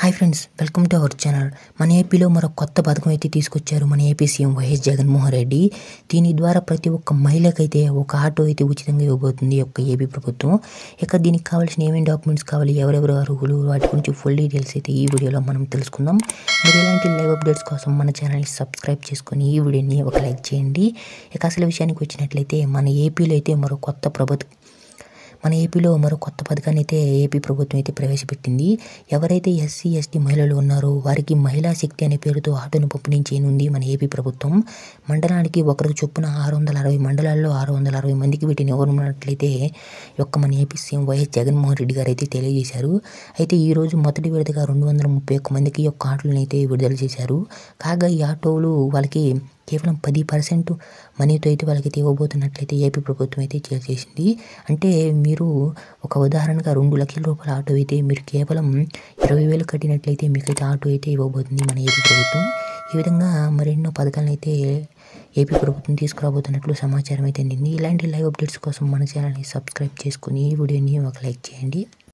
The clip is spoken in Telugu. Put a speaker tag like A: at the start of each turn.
A: hi friends welcome to our channel మన ఏపీలో మరో కొత్త పథకం అయితే తీసుకొచ్చారు మన AP CM YS Jaganmohan Reddy దీని ద్వారా ప్రతి ఒక్క మహిళకైతే ఒక ఆటో అయితే ఉచితంగా ఇవ్వబోతుంది యొక్క ఏపీ ప్రభుత్వం ఇక దీనికి కావాల్సిన ఏమేమి డాక్యుమెంట్స్ కావాలి ఎవరెవరు అర్హులు వాటి గురించి ఫుల్ డీటెయిల్స్ అయితే ఈ వీడియోలో మనం తెలుసుకుందాం మీరు ఇలాంటి లైవ్ అప్డేట్స్ కోసం మన ఛానల్ని సబ్స్క్రైబ్ చేసుకొని ఈ వీడియోని ఒక లైక్ చేయండి ఇక అసలు విషయానికి వచ్చినట్లయితే మన ఏపీలో అయితే మరో కొత్త ప్రభుత్వం మన ఏపీలో మరో కొత్త పథకాన్ని అయితే ఏపీ ప్రభుత్వం అయితే ప్రవేశపెట్టింది ఎవరైతే ఎస్సీ ఎస్టీ మహిళలు ఉన్నారో వారికి మహిళా శక్తి అనే పేరుతో ఆటోను పంపిణీ చేయనుంది మన ఏపీ ప్రభుత్వం మండలానికి ఒకరికి చొప్పున ఆరు వందల అరవై మండలాల్లో ఆరు వందల అరవై మందికి వీటిని ఇవ్వనున్నట్లయితే యొక్క మన AP CM YS Jaganmohan Reddy గారు అయితే తెలియజేశారు అయితే ఈరోజు మొదటి విడతగా రెండు వందల ముప్పై ఒక్క మందికి యొక్క ఆటోలను అయితే విడుదల చేశారు కాగా ఈ ఆటోలు వాళ్ళకి కేవలం పది పర్సెంట్ మనీతో అయితే వాళ్ళకైతే ఇవ్వబోతున్నట్లయితే ఏపీ ప్రభుత్వం అయితే చేసేసింది అంటే మీరు ఒక ఉదాహరణగా రెండు లక్షల రూపాయల ఆటో అయితే మీరు కేవలం ఇరవై వేలు కట్టినట్లయితే మీకైతే ఆటో అయితే ఇవ్వబోతుంది మన ఏపీ ప్రభుత్వం ఈ విధంగా మరెన్నో పథకాలను అయితే ఏపీ ప్రభుత్వం తీసుకురాబోతున్నట్లు సమాచారం అయితే అందింది ఇలాంటి లైవ్ అప్డేట్స్ కోసం మన ఛానల్ని సబ్స్క్రైబ్
B: చేసుకుని ఈ వీడియోని ఒక లైక్ చేయండి